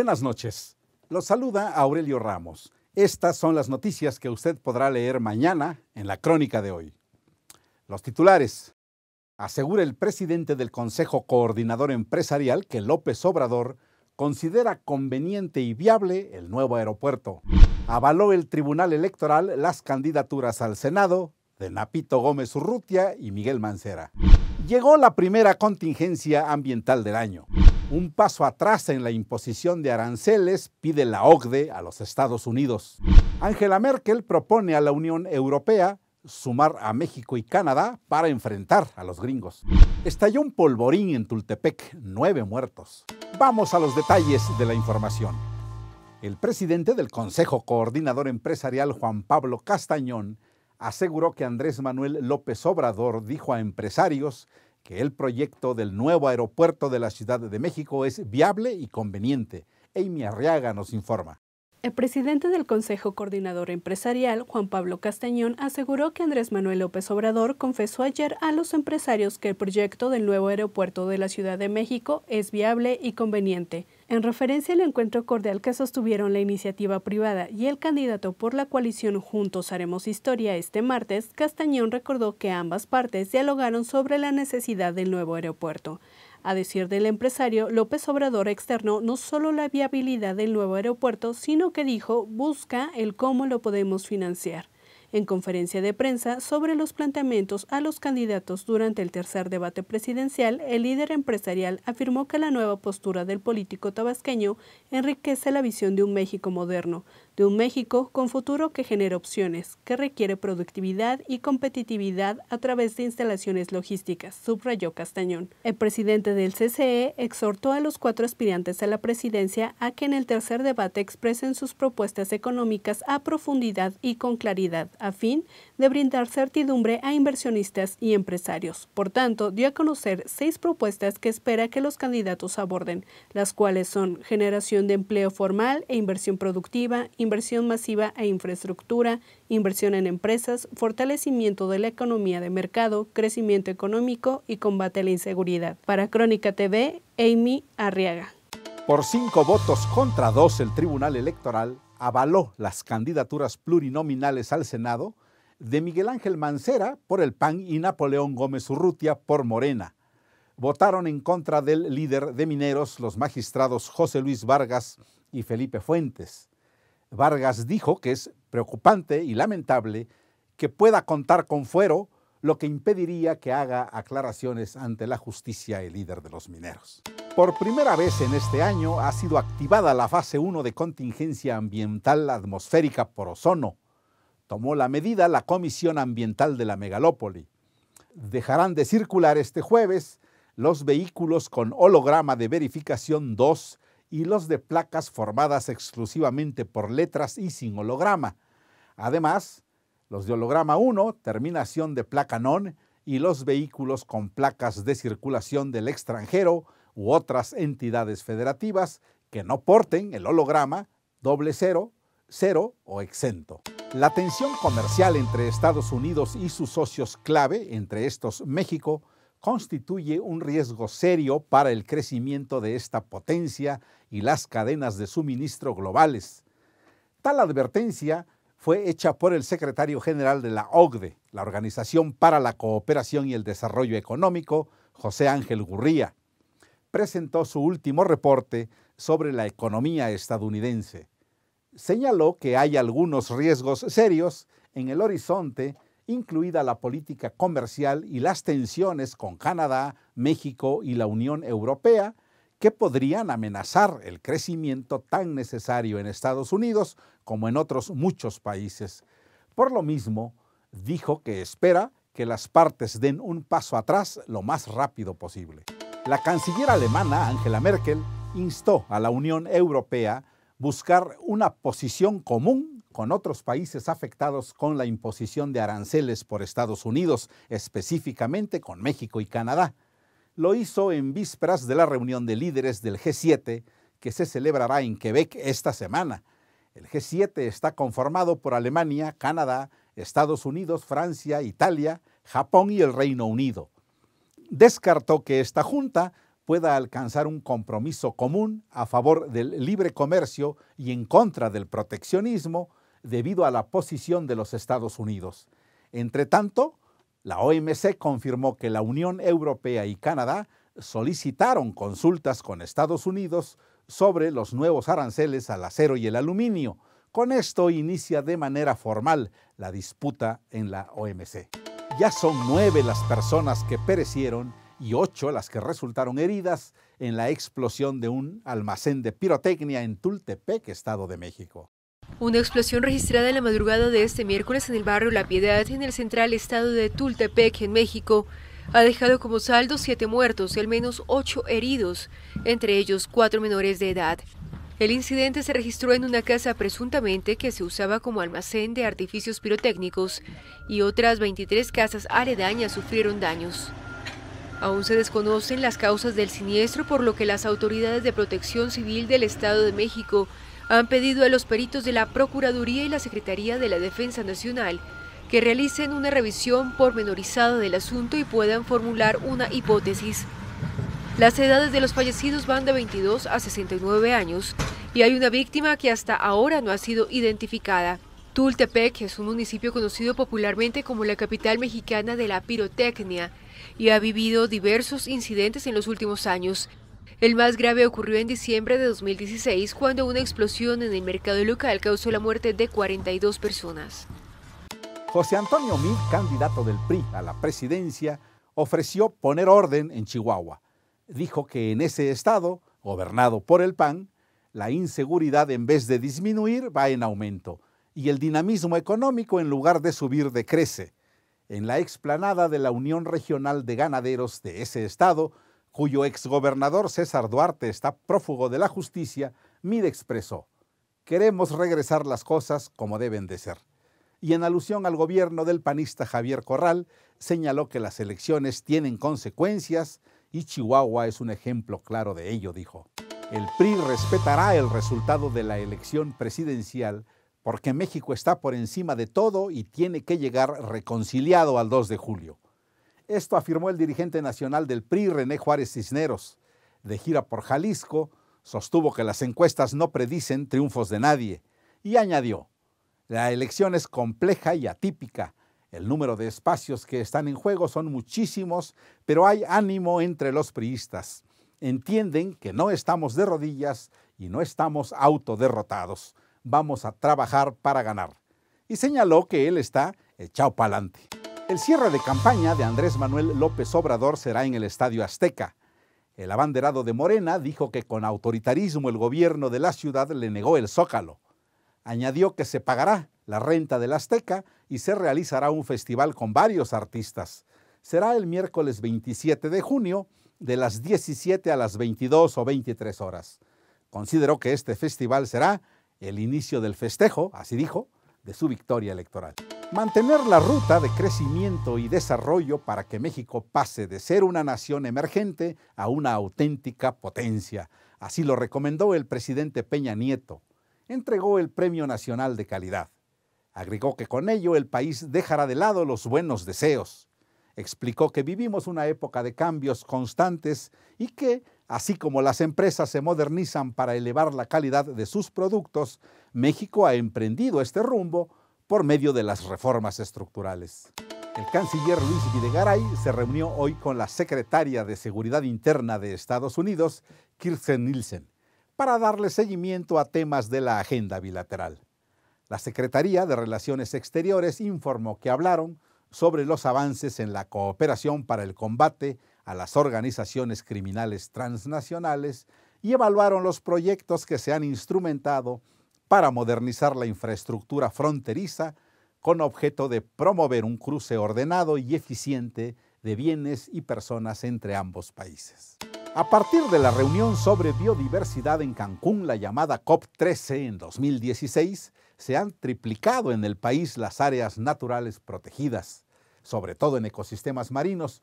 Buenas noches. Los saluda Aurelio Ramos. Estas son las noticias que usted podrá leer mañana en la crónica de hoy. Los titulares. Asegura el presidente del Consejo Coordinador Empresarial que López Obrador considera conveniente y viable el nuevo aeropuerto. Avaló el Tribunal Electoral las candidaturas al Senado de Napito Gómez Urrutia y Miguel Mancera. Llegó la primera contingencia ambiental del año. Un paso atrás en la imposición de aranceles pide la OCDE a los Estados Unidos. Angela Merkel propone a la Unión Europea sumar a México y Canadá para enfrentar a los gringos. Estalló un polvorín en Tultepec, nueve muertos. Vamos a los detalles de la información. El presidente del Consejo Coordinador Empresarial, Juan Pablo Castañón, aseguró que Andrés Manuel López Obrador dijo a empresarios que el proyecto del nuevo aeropuerto de la Ciudad de México es viable y conveniente. Amy Arriaga nos informa. El presidente del Consejo Coordinador Empresarial, Juan Pablo Castañón, aseguró que Andrés Manuel López Obrador confesó ayer a los empresarios que el proyecto del nuevo aeropuerto de la Ciudad de México es viable y conveniente, en referencia al encuentro cordial que sostuvieron la iniciativa privada y el candidato por la coalición Juntos Haremos Historia este martes, Castañón recordó que ambas partes dialogaron sobre la necesidad del nuevo aeropuerto. A decir del empresario, López Obrador externó no solo la viabilidad del nuevo aeropuerto, sino que dijo busca el cómo lo podemos financiar. En conferencia de prensa sobre los planteamientos a los candidatos durante el tercer debate presidencial, el líder empresarial afirmó que la nueva postura del político tabasqueño enriquece la visión de un México moderno, de un México con futuro que genera opciones, que requiere productividad y competitividad a través de instalaciones logísticas, subrayó Castañón. El presidente del CCE exhortó a los cuatro aspirantes a la presidencia a que en el tercer debate expresen sus propuestas económicas a profundidad y con claridad, a fin de brindar certidumbre a inversionistas y empresarios. Por tanto, dio a conocer seis propuestas que espera que los candidatos aborden, las cuales son generación de empleo formal e inversión productiva, inversión masiva e infraestructura, inversión en empresas, fortalecimiento de la economía de mercado, crecimiento económico y combate a la inseguridad. Para Crónica TV, Amy Arriaga. Por cinco votos contra dos, el Tribunal Electoral avaló las candidaturas plurinominales al Senado de Miguel Ángel Mancera por el PAN y Napoleón Gómez Urrutia por Morena. Votaron en contra del líder de mineros los magistrados José Luis Vargas y Felipe Fuentes. Vargas dijo que es preocupante y lamentable que pueda contar con fuero, lo que impediría que haga aclaraciones ante la justicia el líder de los mineros. Por primera vez en este año ha sido activada la fase 1 de contingencia ambiental atmosférica por ozono. Tomó la medida la Comisión Ambiental de la Megalópoli. Dejarán de circular este jueves los vehículos con holograma de verificación 2 y los de placas formadas exclusivamente por letras y sin holograma. Además, los de holograma 1, terminación de placa non, y los vehículos con placas de circulación del extranjero u otras entidades federativas que no porten el holograma doble cero, cero o exento. La tensión comercial entre Estados Unidos y sus socios clave, entre estos México, constituye un riesgo serio para el crecimiento de esta potencia y las cadenas de suministro globales. Tal advertencia fue hecha por el secretario general de la OCDE, la Organización para la Cooperación y el Desarrollo Económico, José Ángel Gurría. Presentó su último reporte sobre la economía estadounidense señaló que hay algunos riesgos serios en el horizonte, incluida la política comercial y las tensiones con Canadá, México y la Unión Europea, que podrían amenazar el crecimiento tan necesario en Estados Unidos como en otros muchos países. Por lo mismo, dijo que espera que las partes den un paso atrás lo más rápido posible. La canciller alemana Angela Merkel instó a la Unión Europea buscar una posición común con otros países afectados con la imposición de aranceles por Estados Unidos, específicamente con México y Canadá. Lo hizo en vísperas de la reunión de líderes del G7 que se celebrará en Quebec esta semana. El G7 está conformado por Alemania, Canadá, Estados Unidos, Francia, Italia, Japón y el Reino Unido. Descartó que esta junta pueda alcanzar un compromiso común a favor del libre comercio y en contra del proteccionismo debido a la posición de los Estados Unidos. Entre tanto, la OMC confirmó que la Unión Europea y Canadá solicitaron consultas con Estados Unidos sobre los nuevos aranceles al acero y el aluminio. Con esto inicia de manera formal la disputa en la OMC. Ya son nueve las personas que perecieron y ocho las que resultaron heridas en la explosión de un almacén de pirotecnia en Tultepec, Estado de México. Una explosión registrada en la madrugada de este miércoles en el barrio La Piedad, en el central estado de Tultepec, en México, ha dejado como saldo siete muertos y al menos ocho heridos, entre ellos cuatro menores de edad. El incidente se registró en una casa presuntamente que se usaba como almacén de artificios pirotécnicos y otras 23 casas aledañas sufrieron daños. Aún se desconocen las causas del siniestro, por lo que las autoridades de protección civil del Estado de México han pedido a los peritos de la Procuraduría y la Secretaría de la Defensa Nacional que realicen una revisión pormenorizada del asunto y puedan formular una hipótesis. Las edades de los fallecidos van de 22 a 69 años y hay una víctima que hasta ahora no ha sido identificada. Tultepec es un municipio conocido popularmente como la capital mexicana de la pirotecnia y ha vivido diversos incidentes en los últimos años. El más grave ocurrió en diciembre de 2016 cuando una explosión en el mercado local causó la muerte de 42 personas. José Antonio Mil, candidato del PRI a la presidencia, ofreció poner orden en Chihuahua. Dijo que en ese estado, gobernado por el PAN, la inseguridad en vez de disminuir va en aumento y el dinamismo económico en lugar de subir decrece. En la explanada de la Unión Regional de Ganaderos de ese estado, cuyo exgobernador César Duarte está prófugo de la justicia, mire expresó, queremos regresar las cosas como deben de ser. Y en alusión al gobierno del panista Javier Corral, señaló que las elecciones tienen consecuencias y Chihuahua es un ejemplo claro de ello, dijo. El PRI respetará el resultado de la elección presidencial porque México está por encima de todo y tiene que llegar reconciliado al 2 de julio. Esto afirmó el dirigente nacional del PRI, René Juárez Cisneros. De gira por Jalisco, sostuvo que las encuestas no predicen triunfos de nadie y añadió, la elección es compleja y atípica. El número de espacios que están en juego son muchísimos, pero hay ánimo entre los priistas. Entienden que no estamos de rodillas y no estamos autoderrotados vamos a trabajar para ganar. Y señaló que él está echado pa'lante. El cierre de campaña de Andrés Manuel López Obrador será en el Estadio Azteca. El abanderado de Morena dijo que con autoritarismo el gobierno de la ciudad le negó el zócalo. Añadió que se pagará la renta del Azteca y se realizará un festival con varios artistas. Será el miércoles 27 de junio de las 17 a las 22 o 23 horas. Consideró que este festival será el inicio del festejo, así dijo, de su victoria electoral. Mantener la ruta de crecimiento y desarrollo para que México pase de ser una nación emergente a una auténtica potencia. Así lo recomendó el presidente Peña Nieto. Entregó el Premio Nacional de Calidad. Agregó que con ello el país dejará de lado los buenos deseos. Explicó que vivimos una época de cambios constantes y que Así como las empresas se modernizan para elevar la calidad de sus productos, México ha emprendido este rumbo por medio de las reformas estructurales. El canciller Luis Videgaray se reunió hoy con la secretaria de Seguridad Interna de Estados Unidos, Kirsten Nielsen, para darle seguimiento a temas de la agenda bilateral. La Secretaría de Relaciones Exteriores informó que hablaron sobre los avances en la cooperación para el combate a las organizaciones criminales transnacionales y evaluaron los proyectos que se han instrumentado para modernizar la infraestructura fronteriza con objeto de promover un cruce ordenado y eficiente de bienes y personas entre ambos países. A partir de la reunión sobre biodiversidad en Cancún, la llamada COP13 en 2016, se han triplicado en el país las áreas naturales protegidas, sobre todo en ecosistemas marinos,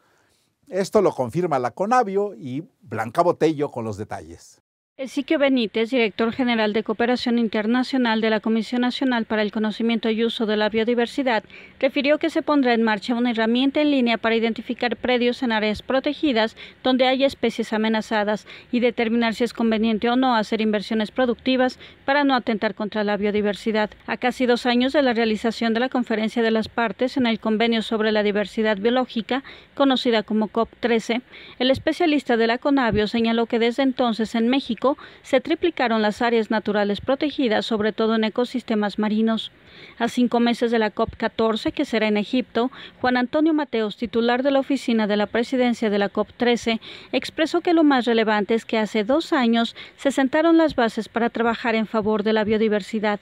esto lo confirma la Conavio y Blanca Botello con los detalles. El Ezequiel Benítez, director general de Cooperación Internacional de la Comisión Nacional para el Conocimiento y Uso de la Biodiversidad, refirió que se pondrá en marcha una herramienta en línea para identificar predios en áreas protegidas donde hay especies amenazadas y determinar si es conveniente o no hacer inversiones productivas para no atentar contra la biodiversidad. A casi dos años de la realización de la conferencia de las partes en el Convenio sobre la Diversidad Biológica, conocida como COP13, el especialista de la CONABIO señaló que desde entonces en México se triplicaron las áreas naturales protegidas, sobre todo en ecosistemas marinos. A cinco meses de la COP14, que será en Egipto, Juan Antonio Mateos, titular de la oficina de la presidencia de la COP13, expresó que lo más relevante es que hace dos años se sentaron las bases para trabajar en favor de la biodiversidad.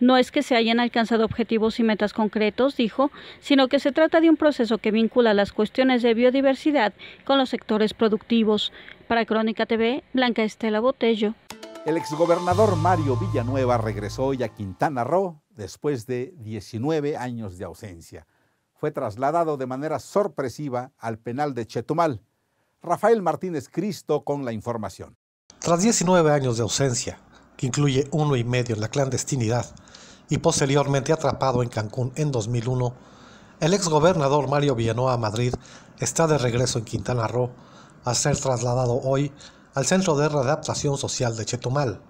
No es que se hayan alcanzado objetivos y metas concretos, dijo, sino que se trata de un proceso que vincula las cuestiones de biodiversidad con los sectores productivos. Para Crónica TV, Blanca Estela Botello. El exgobernador Mario Villanueva regresó hoy a Quintana Roo después de 19 años de ausencia. Fue trasladado de manera sorpresiva al penal de Chetumal. Rafael Martínez Cristo con la información. Tras 19 años de ausencia, que incluye uno y medio en la clandestinidad, y posteriormente atrapado en Cancún en 2001, el exgobernador Mario Villanueva Madrid está de regreso en Quintana Roo, a ser trasladado hoy al Centro de Readaptación Social de Chetumal,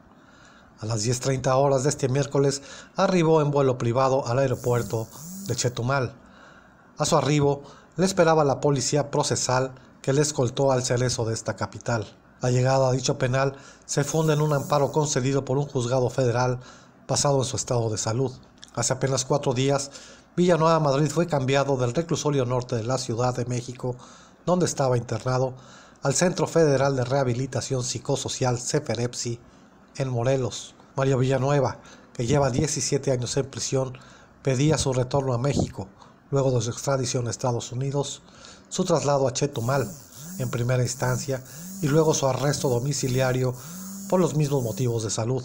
a las 10.30 horas de este miércoles arribó en vuelo privado al aeropuerto de Chetumal. A su arribo le esperaba la policía procesal que le escoltó al cerezo de esta capital. La llegada a dicho penal se funda en un amparo concedido por un juzgado federal basado en su estado de salud. Hace apenas cuatro días, Villanueva Madrid fue cambiado del reclusorio norte de la Ciudad de México, donde estaba internado, al Centro Federal de Rehabilitación Psicosocial CEFEREPSI, en Morelos, Mario Villanueva, que lleva 17 años en prisión, pedía su retorno a México, luego de su extradición a Estados Unidos, su traslado a Chetumal en primera instancia y luego su arresto domiciliario por los mismos motivos de salud.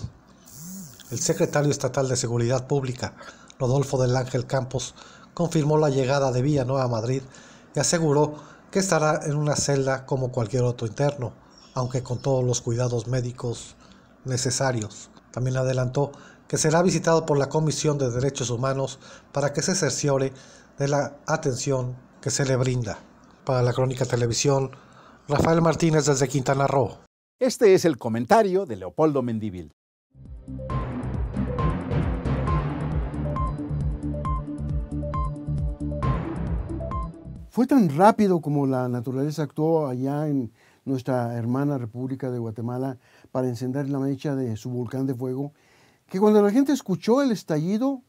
El secretario estatal de Seguridad Pública, Rodolfo del Ángel Campos, confirmó la llegada de Villanueva a Madrid y aseguró que estará en una celda como cualquier otro interno, aunque con todos los cuidados médicos necesarios. También adelantó que será visitado por la Comisión de Derechos Humanos para que se cerciore de la atención que se le brinda. Para la Crónica Televisión, Rafael Martínez desde Quintana Roo. Este es el comentario de Leopoldo Mendivil. Fue tan rápido como la naturaleza actuó allá en nuestra hermana República de Guatemala para encender la mecha de su volcán de fuego, que cuando la gente escuchó el estallido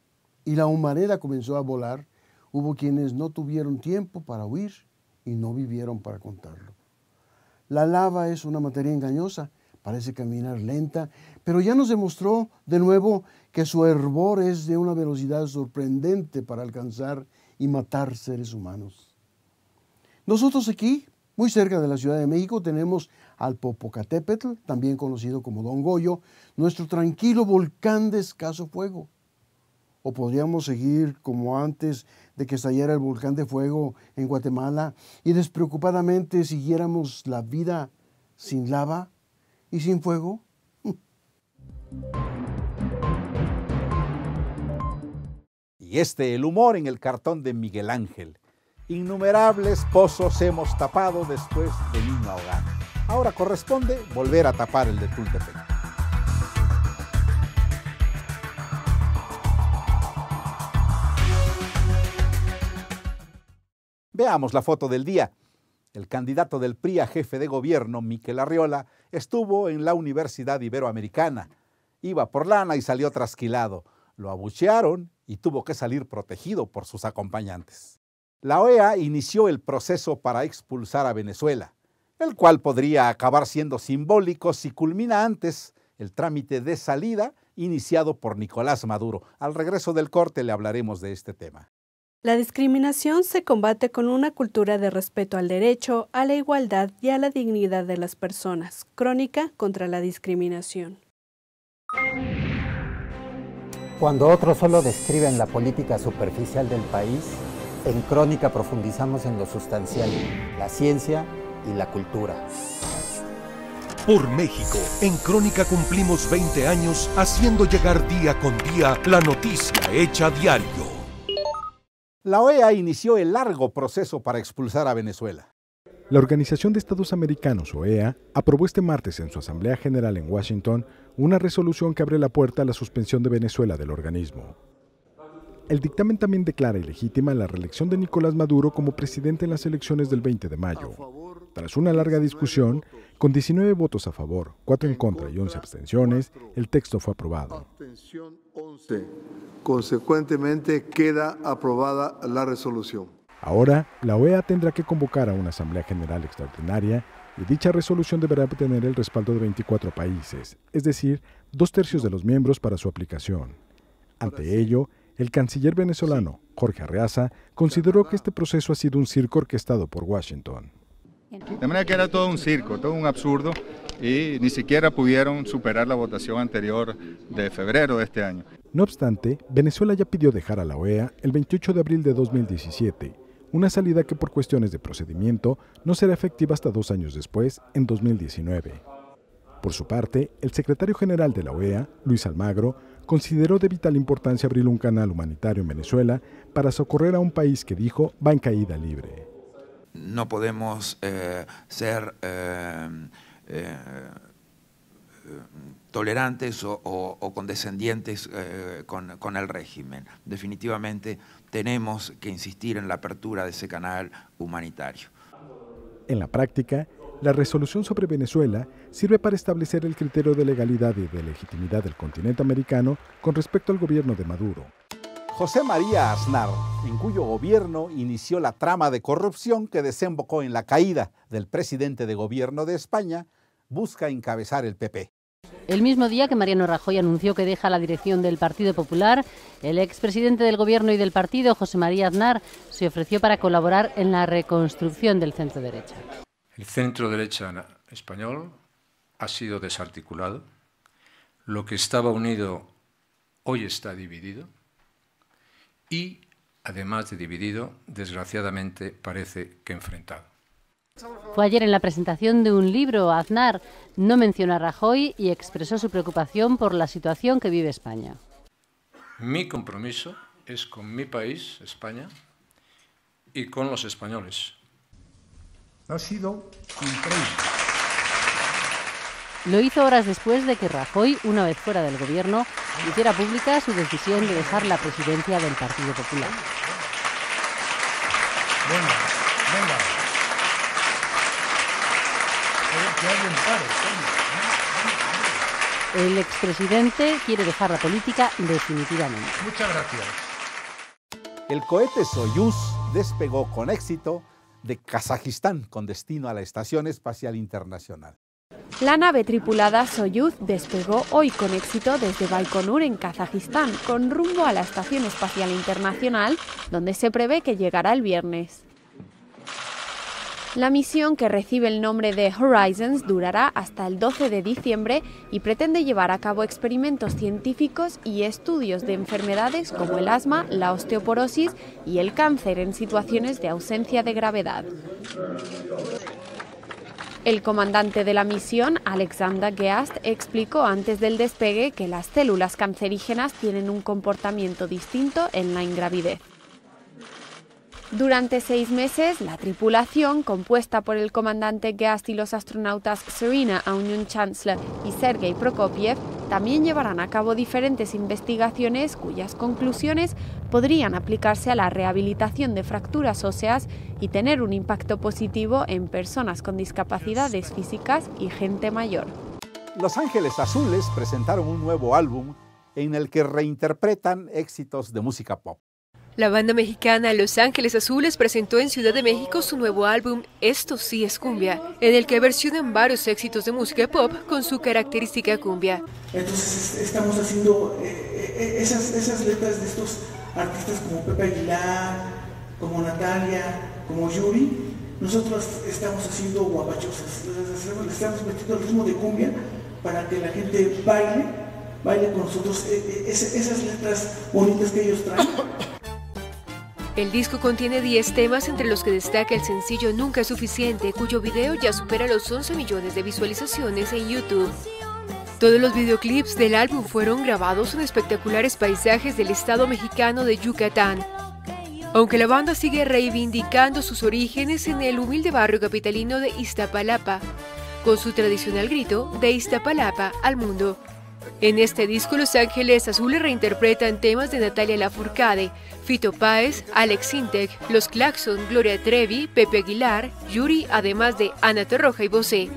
y la humareda comenzó a volar, hubo quienes no tuvieron tiempo para huir y no vivieron para contarlo. La lava es una materia engañosa, parece caminar lenta, pero ya nos demostró de nuevo que su hervor es de una velocidad sorprendente para alcanzar y matar seres humanos. Nosotros aquí, muy cerca de la Ciudad de México, tenemos al Popocatépetl, también conocido como Don Goyo, nuestro tranquilo volcán de escaso fuego. O podríamos seguir como antes de que estallara el volcán de fuego en Guatemala y despreocupadamente siguiéramos la vida sin lava y sin fuego. Y este el humor en el cartón de Miguel Ángel. Innumerables pozos hemos tapado después de niño ahogado. Ahora corresponde volver a tapar el de Tultepec. Veamos la foto del día. El candidato del PRI a jefe de gobierno, Miquel Arriola, estuvo en la Universidad Iberoamericana. Iba por lana y salió trasquilado. Lo abuchearon y tuvo que salir protegido por sus acompañantes. La OEA inició el proceso para expulsar a Venezuela el cual podría acabar siendo simbólico si culmina antes el trámite de salida iniciado por Nicolás Maduro. Al regreso del corte le hablaremos de este tema. La discriminación se combate con una cultura de respeto al derecho, a la igualdad y a la dignidad de las personas. Crónica contra la discriminación. Cuando otros solo describen la política superficial del país, en Crónica profundizamos en lo sustancial, la ciencia y la cultura. Por México, en Crónica cumplimos 20 años haciendo llegar día con día la noticia hecha diario. La OEA inició el largo proceso para expulsar a Venezuela. La Organización de Estados Americanos, OEA, aprobó este martes en su Asamblea General en Washington una resolución que abre la puerta a la suspensión de Venezuela del organismo. El dictamen también declara ilegítima la reelección de Nicolás Maduro como presidente en las elecciones del 20 de mayo. Tras una larga discusión, con 19 votos a favor, 4 en contra y 11 abstenciones, el texto fue aprobado. Consecuentemente, queda aprobada la resolución. Ahora, la OEA tendrá que convocar a una Asamblea General Extraordinaria y dicha resolución deberá obtener el respaldo de 24 países, es decir, dos tercios de los miembros para su aplicación. Ante ello, el canciller venezolano, Jorge Arreaza, consideró que este proceso ha sido un circo orquestado por Washington. De manera que era todo un circo, todo un absurdo y ni siquiera pudieron superar la votación anterior de febrero de este año. No obstante, Venezuela ya pidió dejar a la OEA el 28 de abril de 2017, una salida que por cuestiones de procedimiento no será efectiva hasta dos años después, en 2019. Por su parte, el secretario general de la OEA, Luis Almagro, consideró de vital importancia abrir un canal humanitario en Venezuela para socorrer a un país que dijo va en caída libre no podemos eh, ser eh, eh, tolerantes o, condescendientes con, el régimen. Definitivamente tenemos que insistir en la apertura de ese canal humanitario. En la práctica, la resolución sobre Venezuela sirve para establecer el criterio de legalidad y de legitimidad del continente americano con respecto al gobierno de Maduro. José María Aznar, en cuyo gobierno inició la trama de corrupción que desembocó en la caída del presidente de gobierno de España, busca encabezar el PP. El mismo día que Mariano Rajoy anunció que deja la dirección del Partido Popular, el expresidente del Gobierno y del partido, José María Aznar, se ofreció para colaborar en la reconstrucción del centro derecha. El centro derecha español ha sido desarticulado. Lo que estaba unido hoy está dividido y, además de dividido, desgraciadamente parece que enfrentado. Fue ayer en la presentación de un libro, Aznar no menciona a Rajoy y expresó su preocupación por la situación que vive España. Mi compromiso es con mi país, España, y con los españoles. Ha sido increíble. Lo hizo horas después de que Rajoy, una vez fuera del gobierno, hiciera pública su decisión de dejar la presidencia del Partido Popular. venga. El expresidente quiere dejar la política definitivamente. Muchas gracias. El cohete Soyuz despegó con éxito de Kazajistán con destino a la Estación Espacial Internacional. La nave tripulada Soyuz despegó hoy con éxito desde Baikonur en Kazajistán, con rumbo a la Estación Espacial Internacional, donde se prevé que llegará el viernes. La misión, que recibe el nombre de Horizons, durará hasta el 12 de diciembre y pretende llevar a cabo experimentos científicos y estudios de enfermedades como el asma, la osteoporosis y el cáncer en situaciones de ausencia de gravedad. El comandante de la misión, Alexander Geast, explicó antes del despegue que las células cancerígenas tienen un comportamiento distinto en la ingravidez. Durante seis meses, la tripulación, compuesta por el comandante Guest y los astronautas Serena Aunion Chancellor y Sergei Prokopiev, también llevarán a cabo diferentes investigaciones cuyas conclusiones podrían aplicarse a la rehabilitación de fracturas óseas y tener un impacto positivo en personas con discapacidades físicas y gente mayor. Los Ángeles Azules presentaron un nuevo álbum en el que reinterpretan éxitos de música pop. La banda mexicana Los Ángeles Azules presentó en Ciudad de México su nuevo álbum Esto sí es cumbia, en el que versionan varios éxitos de música pop con su característica cumbia. Entonces estamos haciendo eh, eh, eh, esas, letras de estos artistas como Pepe Aguilar, como Natalia, como Yuri. Nosotros estamos haciendo guapachosas, estamos metiendo el ritmo de cumbia para que la gente baile, baile con nosotros esas letras bonitas que ellos traen. El disco contiene 10 temas entre los que destaca el sencillo Nunca es suficiente, cuyo video ya supera los 11 millones de visualizaciones en YouTube. Todos los videoclips del álbum fueron grabados en espectaculares paisajes del estado mexicano de Yucatán. Aunque la banda sigue reivindicando sus orígenes en el humilde barrio capitalino de Iztapalapa, con su tradicional grito de Iztapalapa al mundo. En este disco Los Ángeles Azules reinterpretan temas de Natalia Lafourcade, Fito Páez, Alex Sintek, Los Claxon, Gloria Trevi, Pepe Aguilar, Yuri, además de Ana Terroja y Bosé.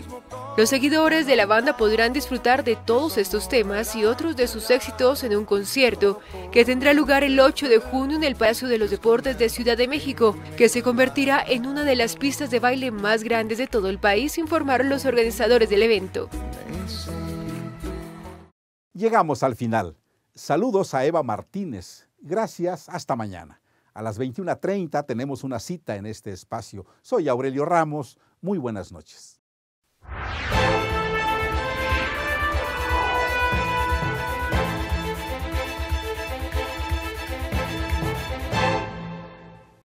Los seguidores de la banda podrán disfrutar de todos estos temas y otros de sus éxitos en un concierto que tendrá lugar el 8 de junio en el Palacio de los Deportes de Ciudad de México, que se convertirá en una de las pistas de baile más grandes de todo el país, informaron los organizadores del evento. Llegamos al final. Saludos a Eva Martínez. Gracias, hasta mañana. A las 21.30 tenemos una cita en este espacio. Soy Aurelio Ramos. Muy buenas noches.